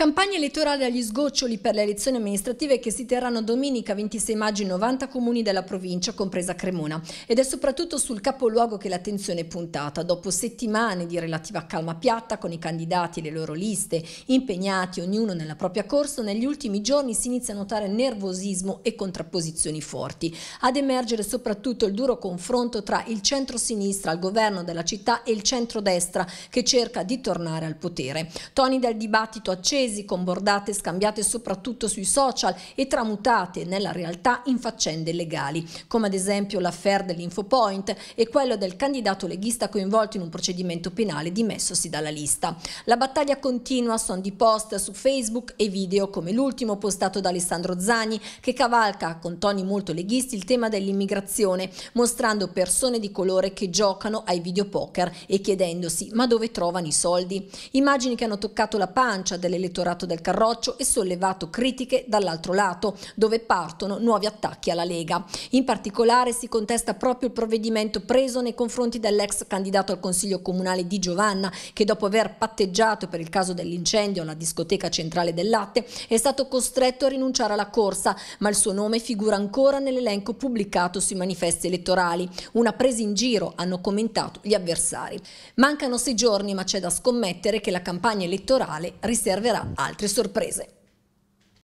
Campagna elettorale agli sgoccioli per le elezioni amministrative che si terranno domenica 26 maggio in 90 comuni della provincia, compresa Cremona. Ed è soprattutto sul capoluogo che l'attenzione è puntata. Dopo settimane di relativa calma piatta, con i candidati e le loro liste impegnati ognuno nella propria corsa, negli ultimi giorni si inizia a notare nervosismo e contrapposizioni forti. Ad emergere soprattutto il duro confronto tra il centro-sinistra al governo della città e il centro-destra che cerca di tornare al potere. Toni del dibattito accesi tesi con bordate scambiate soprattutto sui social e tramutate nella realtà in faccende legali, come ad esempio l'affair dell'Infopoint e quello del candidato leghista coinvolto in un procedimento penale dimessosi dalla lista. La battaglia continua, sono di post su Facebook e video come l'ultimo postato da Alessandro Zani che cavalca con toni molto leghisti il tema dell'immigrazione, mostrando persone di colore che giocano ai videopoker e chiedendosi ma dove trovano i soldi? Immagini che hanno toccato la pancia dell'elettore Tintorato del Carroccio e sollevato critiche dall'altro lato, dove partono nuovi attacchi alla Lega. In particolare si contesta proprio il provvedimento preso nei confronti dell'ex candidato al Consiglio Comunale di Giovanna, che dopo aver patteggiato per il caso dell'incendio alla discoteca centrale del latte è stato costretto a rinunciare alla corsa, ma il suo nome figura ancora nell'elenco pubblicato sui manifesti elettorali. Una presa in giro, hanno commentato gli avversari. Mancano sei giorni, ma c'è da scommettere che la campagna elettorale riserverà altre sorprese.